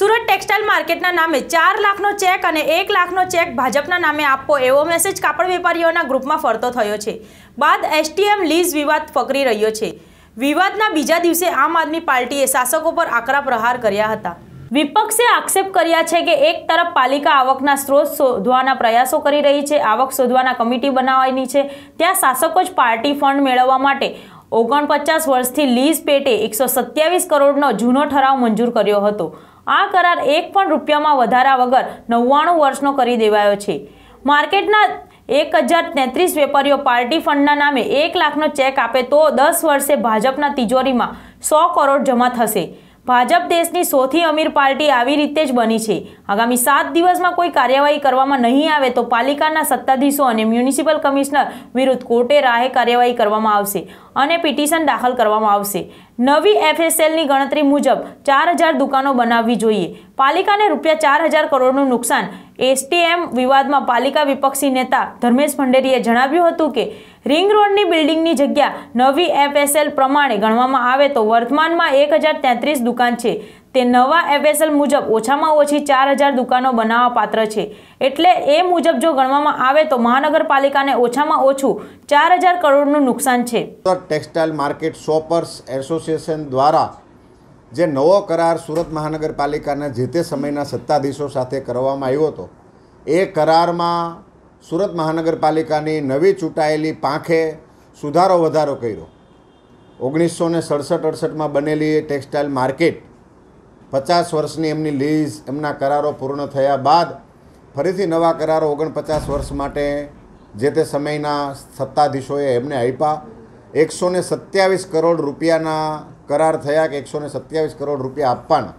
Surat textile માર્કેટના નામે ચાર લાખનો ચેક અને એક લાખનો ચેક ભાજપના નામે આપવો એવો મેસેજ કાપડ વેપારીઓના ગ્રુપમાં ફરતો થયો છે બાદ એસટીએમ લીઝ વિવાદ ફકરી રહ્યો છે વિવાદના બીજા દિવસે આમ આદમી પાર્ટીએ શાસકો પર આકરા પ્રહાર કર્યા હતા વિપક્ષે આક્ષેપ કર્યા છે કે એક તરફ પાલિકા આવકના સ્ત્રોત શોધવાના પ્રયાસો કરી રહી છે આવક શોધવાના કમિટી બનાવવાની છે ત્યાં શાસકો જ પાર્ટી ફંડ મેળવવા માટે ઓગણપચાસ વર્ષથી લીઝ પેટે એકસો સત્યાવીસ કરોડનો જૂનો ઠરાવ મંજૂર કર્યો હતો આ કરાર એક પણ રૂપિયામાં વધારા વગર નવ્વાણું વર્ષનો કરી દેવાયો છે માર્કેટના એક હજાર તેત્રીસ વેપારીઓ પાર્ટી ફંડના નામે એક લાખનો ચેક આપે તો દસ વર્ષે ભાજપના તિજોરીમાં સો કરોડ જમા થશે ભાજપ દેશની સૌથી અમીર પાર્ટી આવી રીતે જ બની છે આગામી સાત દિવસમાં કોઈ કાર્યવાહી કરવામાં નહીં આવે તો પાલિકાના સત્તાધીશો અને મ્યુનિસિપલ કમિશનર વિરુદ્ધ કોર્ટે રાહે કાર્યવાહી કરવામાં આવશે અને પિટિશન દાખલ કરવામાં આવશે નવી એફએસએલની ગણતરી મુજબ ચાર હજાર દુકાનો બનાવવી જોઈએ પાલિકાને રૂપિયા ચાર હજાર કરોડનું નુકસાન એસટીએમ વિવાદમાં પાલિકા વિપક્ષી નેતા ધર્મેશ ભંડેરીએ જણાવ્યું હતું કે રિંગ રોડની બિલ્ડિંગની જગ્યા નવી એફએસએલ પ્રમાણે ગણવામાં આવે તો વર્તમાનમાં એક દુકાન છે તે નવા એફએસએલ મુજબ ઓછામાં ઓછી ચાર હજાર દુકાનો બનાવવા પાત્ર છે એટલે એ મુજબ જો ગણવામાં આવે તો મહાનગરપાલિકાને ઓછામાં ઓછું ચાર હજાર કરોડનું નુકસાન છે ટેક્સટાઇલ માર્કેટ શોપર્સ એસોસિએશન દ્વારા જે નવો કરાર સુરત મહાનગરપાલિકાના જે તે સમયના સત્તાધીશો સાથે કરવામાં આવ્યો હતો એ કરારમાં સુરત મહાનગરપાલિકાની નવી ચૂંટાયેલી પાંખે સુધારો વધારો કર્યો ઓગણીસો ને સડસઠ અડસઠમાં બનેલી ટેક્સટાઇલ માર્કેટ પચાસ વર્ષની એમની લીઝ એમના કરારો પૂર્ણ થયા બાદ ફરીથી નવા કરારો ઓગણપચાસ વર્ષ માટે જે તે સમયના સત્તાધીશોએ એમને આપ્યા એકસો ને સત્યાવીસ કરોડ રૂપિયાના કરાર થયા કે એકસો ને સત્યાવીસ કરોડ રૂપિયા આપવાના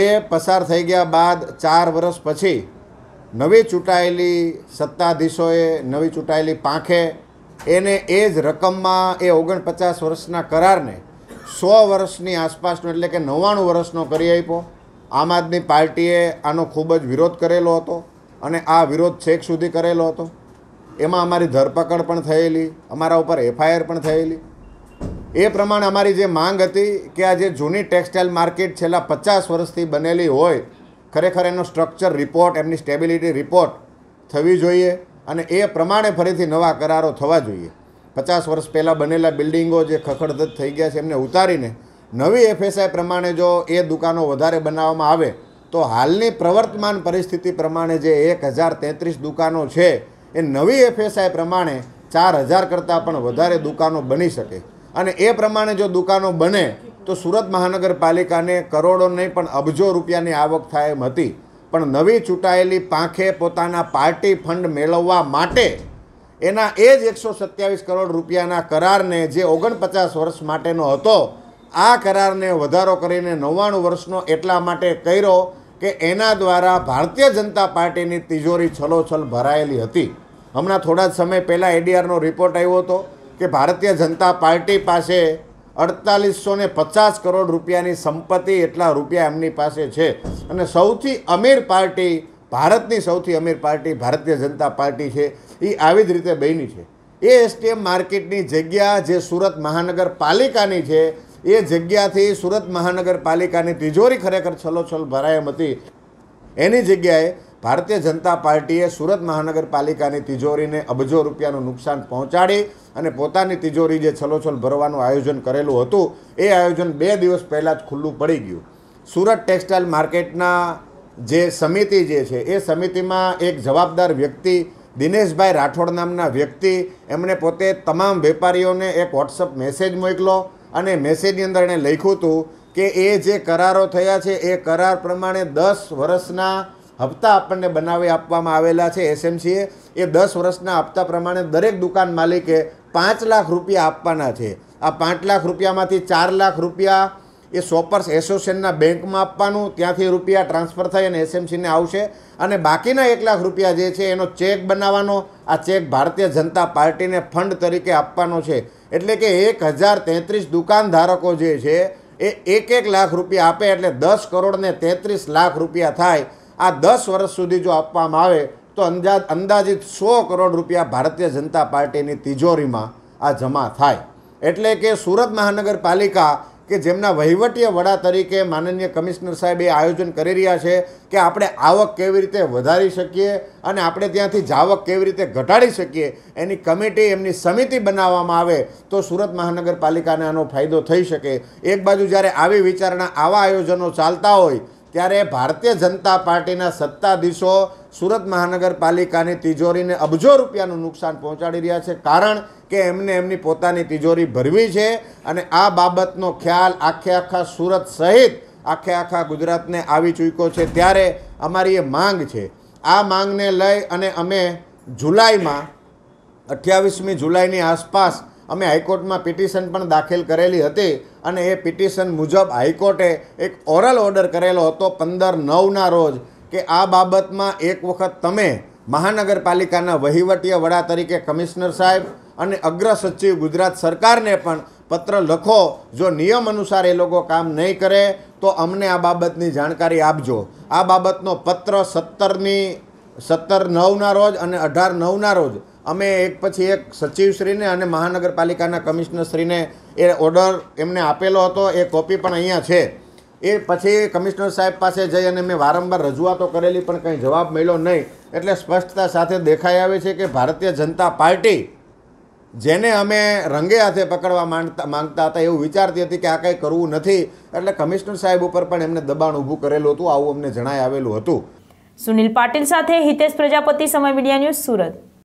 એ પસાર થઈ ગયા બાદ ચાર વર્ષ પછી નવી ચૂંટાયેલી સત્તાધીશોએ નવી ચૂંટાયેલી પાંખે એને એ જ રકમમાં એ ઓગણપચાસ વર્ષના કરારને સો વર્ષની આસપાસનો એટલે કે નવ્વાણું વર્ષનો કરી આપ્યો આમ આદમી પાર્ટીએ આનો ખૂબ જ વિરોધ કરેલો હતો અને આ વિરોધ છેક સુધી કરેલો હતો એમાં અમારી ધરપકડ પણ થયેલી અમારા ઉપર એફઆઈઆર પણ થયેલી એ પ્રમાણે અમારી જે માંગ હતી કે આ જે જૂની ટેક્સટાઇલ માર્કેટ છેલ્લા પચાસ વર્ષથી બનેલી હોય ખરેખર એનો સ્ટ્રક્ચર રિપોર્ટ એમની સ્ટેબિલિટી રિપોર્ટ થવી જોઈએ અને એ પ્રમાણે ફરીથી નવા કરારો થવા જોઈએ પચાસ વર્ષ પહેલાં બનેલા બિલ્ડિંગો જે ખખડધજ થઈ ગયા છે એમને ઉતારીને નવી એફએસઆઈ પ્રમાણે જો એ દુકાનો વધારે બનાવવામાં આવે તો હાલની પ્રવર્તમાન પરિસ્થિતિ પ્રમાણે જે એક હજાર તેત્રીસ દુકાનો છે એ નવી એફએસઆઈ પ્રમાણે ચાર હજાર કરતાં પણ વધારે દુકાનો બની શકે અને એ પ્રમાણે જો દુકાનો બને તો સુરત મહાનગરપાલિકાને કરોડો નહીં પણ અબજો રૂપિયાની આવક થાય એમ હતી પણ નવી ચૂંટાયેલી પાંખે પોતાના પાર્ટી ફંડ મેળવવા માટે એના એ જ એકસો સત્યાવીસ કરોડ રૂપિયાના કરારને જે ઓગણપચાસ વર્ષ માટેનો હતો આ કરારને વધારો કરીને નવ્વાણું વર્ષનો એટલા માટે કર્યો કે એના દ્વારા ભારતીય જનતા પાર્ટીની તિજોરી છલોછલ ભરાયેલી હતી હમણાં થોડા જ સમય પહેલાં એડીઆરનો રિપોર્ટ આવ્યો હતો કે ભારતીય જનતા પાર્ટી પાસે અડતાલીસો ને પચાસ કરોડ રૂપિયાની સંપત્તિ એટલા રૂપિયા એમની પાસે છે અને સૌથી અમીર પાર્ટી ભારતની સૌથી અમીર પાર્ટી ભારતીય જનતા પાર્ટી છે એ આવી જ રીતે બની છે એ એસટીએમ માર્કેટની જગ્યા જે સુરત મહાનગરપાલિકાની છે એ જગ્યાથી સુરત મહાનગરપાલિકાની તિજોરી ખરેખર છલોછલ ભરાયમ હતી એની જગ્યાએ ભારતીય જનતા પાર્ટીએ સુરત મહાનગરપાલિકાની તિજોરીને અબજો રૂપિયાનું નુકસાન પહોંચાડી અને પોતાની તિજોરી જે છલોછલ ભરવાનું આયોજન કરેલું હતું એ આયોજન બે દિવસ પહેલાં જ ખુલ્લું પડી ગયું સુરત ટેક્સટાઇલ માર્કેટના જે સમિતિ જે છે એ સમિતિમાં એક જવાબદાર વ્યક્તિ દિનેશભાઈ રાઠોડ નામના વ્યક્તિ એમણે પોતે તમામ વેપારીઓને એક વોટ્સઅપ મેસેજ મોકલો અને મેસેજની અંદર એણે લખ્યું હતું કે એ જે કરારો થયા છે એ કરાર પ્રમાણે દસ વર્ષના હપ્તા આપણને બનાવી આપવામાં આવેલા છે એસએમસીએ એ દસ વર્ષના હપ્તા પ્રમાણે દરેક દુકાન માલિકે પાંચ લાખ રૂપિયા આપવાના છે આ પાંચ લાખ રૂપિયામાંથી ચાર લાખ રૂપિયા એ શોપર્સ એસોસિએશનના બેંકમાં આપવાનું ત્યાંથી રૂપિયા ટ્રાન્સફર થઈ અને એસએમસીને આવશે અને બાકીના એક લાખ રૂપિયા જે છે એનો ચેક બનાવવાનો આ ચેક ભારતીય જનતા પાર્ટીને ફંડ તરીકે આપવાનો છે એટલે કે એક હજાર તેત્રીસ દુકાનધારકો જે છે એ એક એક લાખ રૂપિયા આપે એટલે દસ કરોડને તેત્રીસ લાખ રૂપિયા થાય આ દસ વર્ષ સુધી જો આપવામાં આવે તો અંદાજ અંદાજિત સો કરોડ રૂપિયા ભારતીય જનતા પાર્ટીની તિજોરીમાં આ જમા થાય એટલે કે સુરત મહાનગરપાલિકા કે જેમના વહીવટીય વડા તરીકે માનનીય કમિશનર સાહેબ એ આયોજન કરી રહ્યા છે કે આપણે આવક કેવી રીતે વધારી શકીએ અને આપણે ત્યાંથી જાવક કેવી રીતે ઘટાડી શકીએ એની કમિટી એમની સમિતિ બનાવવામાં આવે તો સુરત મહાનગરપાલિકાને આનો ફાયદો થઈ શકે એક બાજુ જ્યારે આવી વિચારણા આવા આયોજનો ચાલતા હોય ત્યારે ભારતીય જનતા પાર્ટીના સત્તાધીશો સુરત મહાનગરપાલિકાની તિજોરીને અબજો રૂપિયાનું નુકસાન પહોંચાડી રહ્યા છે કારણ કે એમને એમની પોતાની તિજોરી ભરવી છે અને આ બાબતનો ખ્યાલ આખે આખા સુરત સહિત આખે આખા ગુજરાતને આવી ચૂક્યો છે ત્યારે અમારી એ માંગ છે આ માંગને લઈ અને અમે જુલાઈમાં અઠ્યાવીસમી જુલાઈની આસપાસ અમે હાઈકોર્ટમાં પિટિશન પણ દાખલ કરેલી હતી અને એ પિટિશન મુજબ હાઈકોર્ટે એક ઓરલ ઓર્ડર કરેલો હતો પંદર નવના રોજ કે આ બાબતમાં એક વખત તમે મહાનગરપાલિકાના વહીવટીય વડા તરીકે કમિશનર સાહેબ અને અગ્ર સચિવ ગુજરાત સરકારને પણ પત્ર લખો જો નિયમ અનુસાર એ લોકો કામ નહીં કરે તો અમને આ બાબતની જાણકારી આપજો આ બાબતનો પત્ર સત્તરની સત્તર નવના રોજ અને અઢાર નવના રોજ અમે એક પછી એક સચિવશ્રીને અને મહાનગરપાલિકાના કમિશનરશ્રીને એ ઓર્ડર એમને આપેલો હતો એ કોપી પણ અહીંયા છે એ પછી કમિશનર સાહેબ પાસે જઈ અને મેં વારંવાર રજૂઆતો કરેલી પણ કંઈ જવાબ મળ્યો નહીં એટલે સ્પષ્ટતા સાથે દેખાઈ આવે છે કે ભારતીય જનતા પાર્ટી જેને અમે રંગે હાથે પકડવા માંગતા માંગતા હતા એવું વિચારતી હતી કે આ કંઈ કરવું નથી એટલે કમિશનર સાહેબ ઉપર પણ એમને દબાણ ઊભું કરેલું હતું આવું અમને જણાય આવેલું હતું સુનિલ પાટીલ સાથે હિતેશ પ્રજાપતિ સમય મીડિયા ન્યૂઝ સુરત